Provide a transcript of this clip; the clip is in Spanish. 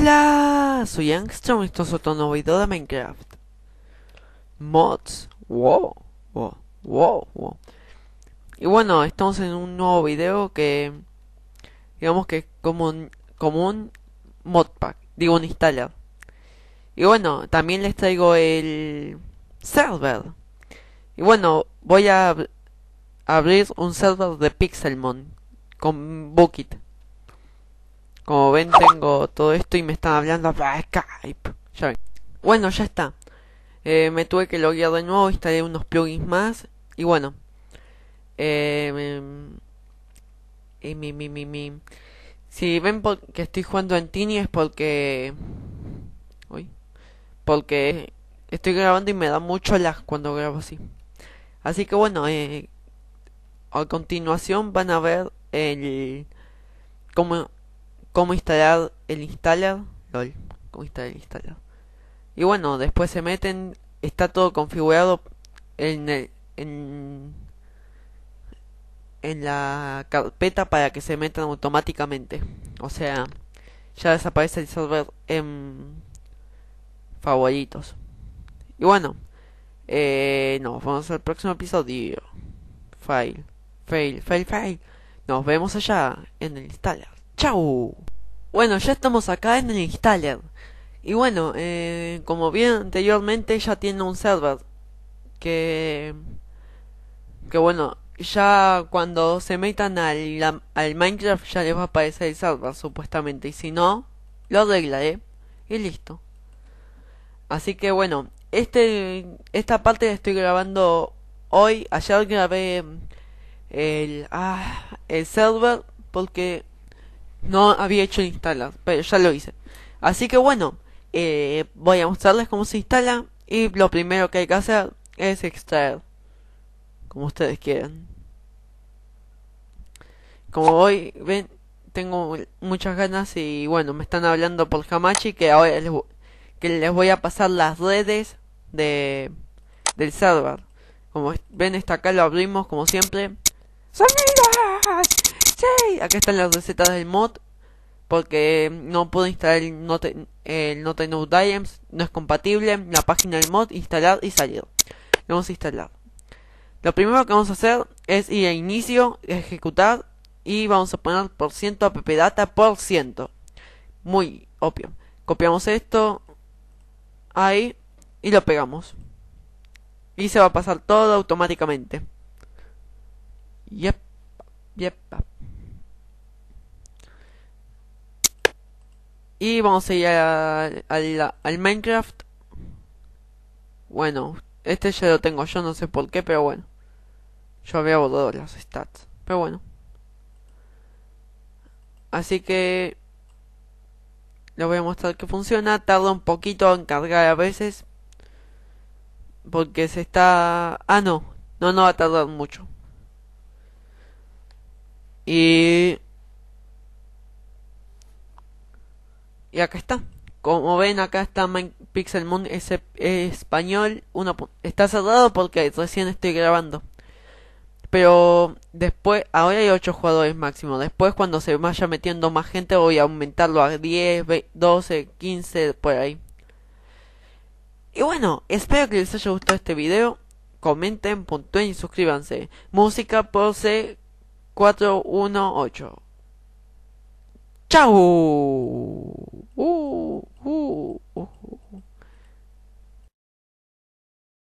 Hola, soy Angstrom y esto es otro nuevo video de Minecraft. Mods, wow, wow, wow, wow. Y bueno, estamos en un nuevo video que, digamos que es como un, modpack, digo un installer. Y bueno, también les traigo el server. Y bueno, voy a abrir un server de Pixelmon con Bucket. Como ven, tengo todo esto y me están hablando para Skype. Bueno, ya está. Eh, me tuve que loguear de nuevo, instalé unos plugins más. Y bueno. Eh, mi mi, mi, mi, si ven que estoy jugando en Tini es porque... Uy, porque estoy grabando y me da mucho lag cuando grabo así. Así que bueno, eh, a continuación van a ver el... Como cómo instalar el installer, lol, cómo instalar el installer. Y bueno, después se meten, está todo configurado en, en, en la carpeta para que se metan automáticamente. O sea, ya desaparece el server en favoritos. Y bueno, eh, nos vamos al próximo episodio. Fail, fail, fail, fail. Nos vemos allá en el installer. ¡Chau! Bueno, ya estamos acá en el installer. Y bueno, eh, como bien anteriormente ya tiene un server. Que... Que bueno, ya cuando se metan al, al Minecraft ya les va a aparecer el server supuestamente. Y si no, lo arreglaré. ¿eh? Y listo. Así que bueno, este, esta parte la estoy grabando hoy. Ayer grabé el, ah, el server porque no había hecho instalar pero ya lo hice. Así que bueno, eh, voy a mostrarles cómo se instala y lo primero que hay que hacer es extraer. Como ustedes quieran. Como hoy ven, tengo muchas ganas y bueno, me están hablando por Hamachi que ahora les, que les voy a pasar las redes de del server. Como ven, está acá lo abrimos como siempre. Aquí están las recetas del mod. Porque eh, no puedo instalar el Note, el Note No no es compatible. La página del mod, instalar y salir. vamos a instalar. Lo primero que vamos a hacer es ir a inicio, ejecutar y vamos a poner por ciento appdata por ciento. Muy obvio. Copiamos esto ahí y lo pegamos. Y se va a pasar todo automáticamente. Yep. Yep. Y vamos a ir al Minecraft. Bueno, este ya lo tengo yo, no sé por qué, pero bueno. Yo había borrado las stats. Pero bueno. Así que... Les voy a mostrar que funciona. Tarda un poquito en cargar a veces. Porque se está... Ah, no. No, no va a tardar mucho. Y... Y acá está. Como ven, acá está Pixel Moon español. Uno, está cerrado porque recién estoy grabando. Pero después, ahora hay 8 jugadores máximo. Después, cuando se vaya metiendo más gente, voy a aumentarlo a 10, 12, 15, por ahí. Y bueno, espero que les haya gustado este video. Comenten, puntúen y suscríbanse. Música pose 418. ¡Chao!